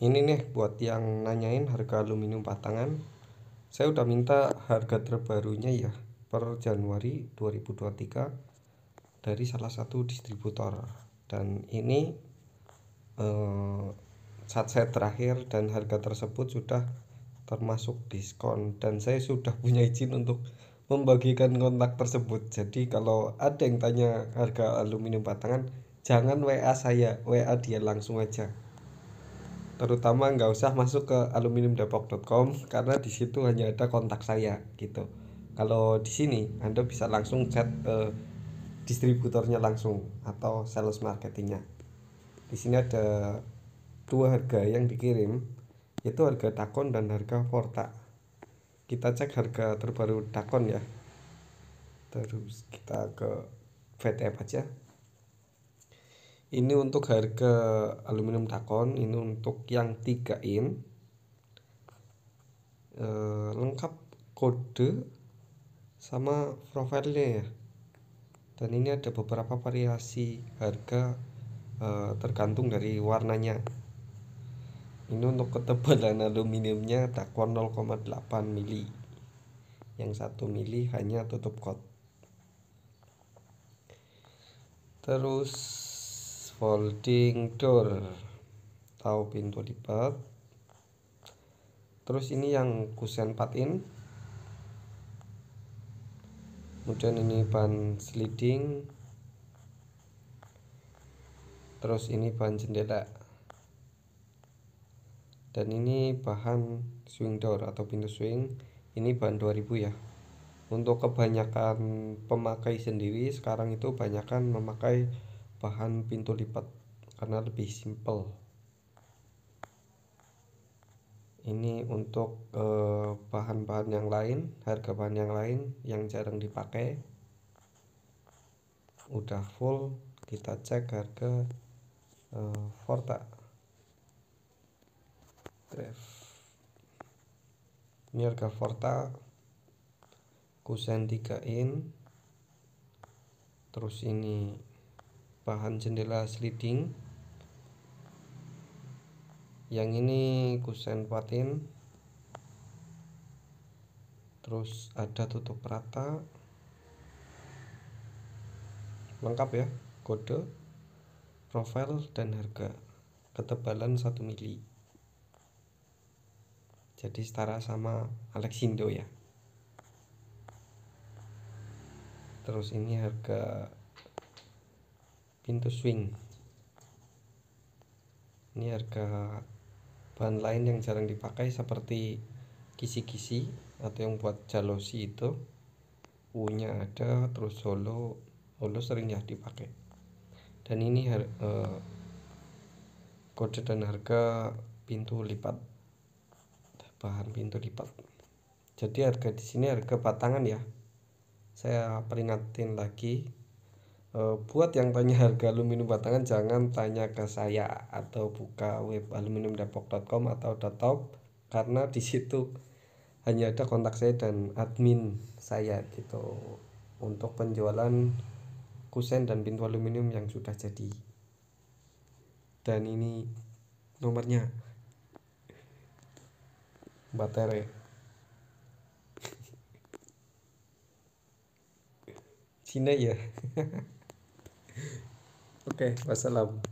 ini nih buat yang nanyain harga aluminium batangan, saya udah minta harga terbarunya ya per Januari 2023 dari salah satu distributor dan ini eh, saat saya terakhir dan harga tersebut sudah termasuk diskon dan saya sudah punya izin untuk membagikan kontak tersebut jadi kalau ada yang tanya harga aluminium batangan jangan WA saya WA dia langsung aja terutama nggak usah masuk ke aluminiumdepok.com karena di situ hanya ada kontak saya gitu. Kalau di sini Anda bisa langsung chat ke distributornya langsung atau sales marketingnya. Di sini ada dua harga yang dikirim yaitu harga takon dan harga porta. Kita cek harga terbaru takon ya. Terus kita ke VTF aja ini untuk harga aluminium dakon ini untuk yang 3 in e, lengkap kode sama profilnya ya dan ini ada beberapa variasi harga e, tergantung dari warnanya ini untuk ketebalan aluminiumnya dakon 0,8 mili yang satu mili hanya tutup kot terus folding door atau pintu lipat terus ini yang kusen part in kemudian ini ban sliding terus ini ban jendela dan ini bahan swing door atau pintu swing ini bahan 2000 ya untuk kebanyakan pemakai sendiri sekarang itu banyakan memakai bahan pintu lipat karena lebih simple ini untuk eh, bahan-bahan eh, yang lain harga bahan yang lain yang jarang dipakai udah full kita cek harga eh, Forta ini harga Forta kusen 3 in terus ini bahan jendela sliding yang ini kusen patin terus ada tutup rata lengkap ya kode profil dan harga ketebalan 1 mili jadi setara sama Alexindo ya terus ini harga pintu swing ini harga bahan lain yang jarang dipakai seperti kisi-kisi atau yang buat jalosi itu punya ada terus solo solo sering ya dipakai dan ini har, eh, kode dan harga pintu lipat bahan pintu lipat jadi harga di sini harga batangan ya saya peringatin lagi Eh, buat yang tanya harga aluminium batangan jangan tanya ke saya atau buka web aluminiumdepok.com atau .top karena di situ hanya ada kontak saya dan admin saya gitu untuk penjualan kusen dan pintu aluminium yang sudah jadi dan ini nomornya baterai Cina ya Ok, okay, wassalam.